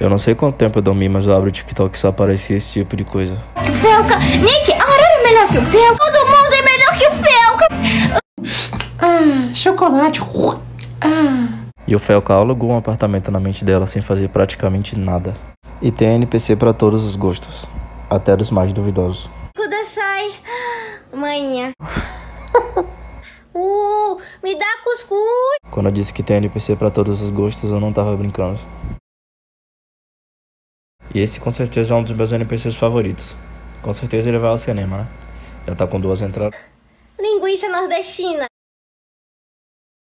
Eu não sei quanto tempo eu dormi, mas eu abro o TikTok e só aparecia esse tipo de coisa. Felca! Nick, a Aurora é melhor que o Felca! Todo mundo é melhor que o Felca! Ah, chocolate! Ah. E o Felca alugou um apartamento na mente dela sem fazer praticamente nada. E tem NPC para todos os gostos, até dos mais duvidosos. Kudasai, manhã. uh, me dá cuscuz! Quando eu disse que tem NPC para todos os gostos, eu não tava brincando. E esse com certeza é um dos meus NPCs favoritos. Com certeza ele vai ao cinema, né? Já tá com duas entradas. Linguiça nordestina!